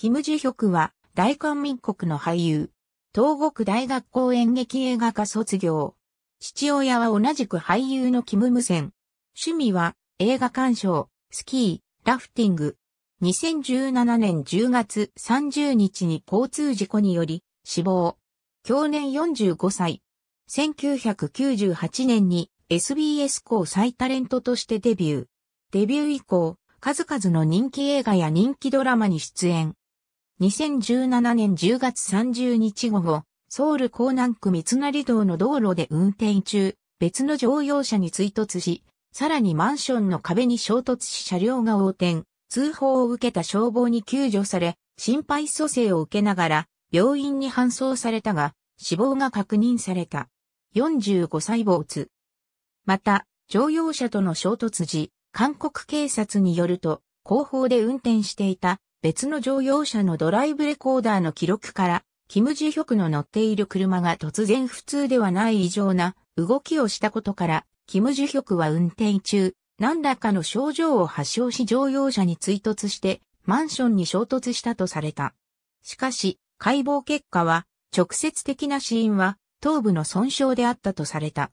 キム・ジュヒョクは、大韓民国の俳優。東国大学校演劇映画科卒業。父親は同じく俳優のキム・ムセン。趣味は、映画鑑賞、スキー、ラフティング。2017年10月30日に交通事故により死亡。去年45歳。1998年に SBS 校最タレントとしてデビュー。デビュー以降、数々の人気映画や人気ドラマに出演。2017年10月30日午後、ソウル港南区三成道の道路で運転中、別の乗用車に追突し、さらにマンションの壁に衝突し車両が横転、通報を受けた消防に救助され、心肺蘇生を受けながら、病院に搬送されたが、死亡が確認された。45歳津。また、乗用車との衝突時、韓国警察によると、後方で運転していた別の乗用車のドライブレコーダーの記録から、キム・ジヒョクの乗っている車が突然普通ではない異常な動きをしたことから、キム・ジヒョクは運転中、何らかの症状を発症し乗用車に追突して、マンションに衝突したとされた。しかし、解剖結果は、直接的な死因は、頭部の損傷であったとされた。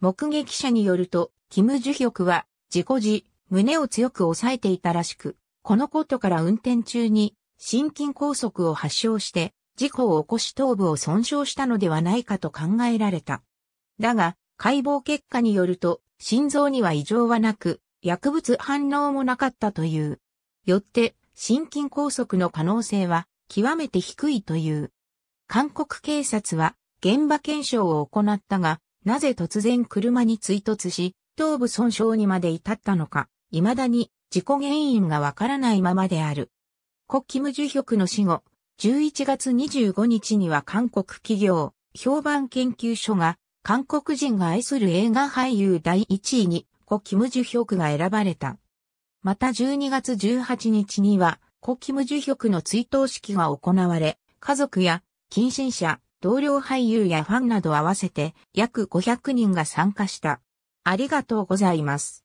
目撃者によると、キム・ジュヒョクは、事故時、胸を強く押さえていたらしく、このことから運転中に心筋梗塞を発症して事故を起こし頭部を損傷したのではないかと考えられた。だが、解剖結果によると、心臓には異常はなく、薬物反応もなかったという。よって、心筋梗塞の可能性は極めて低いという。韓国警察は現場検証を行ったが、なぜ突然車に追突し、頭部損傷にまで至ったのか、未だに事故原因がわからないままである。故キム・ジュヒョクの死後、11月25日には韓国企業、評判研究所が、韓国人が愛する映画俳優第1位に、故キム・ジュヒョクが選ばれた。また12月18日には、故キム・ジュヒョクの追悼式が行われ、家族や近親者、同僚俳優やファンなど合わせて約500人が参加した。ありがとうございます。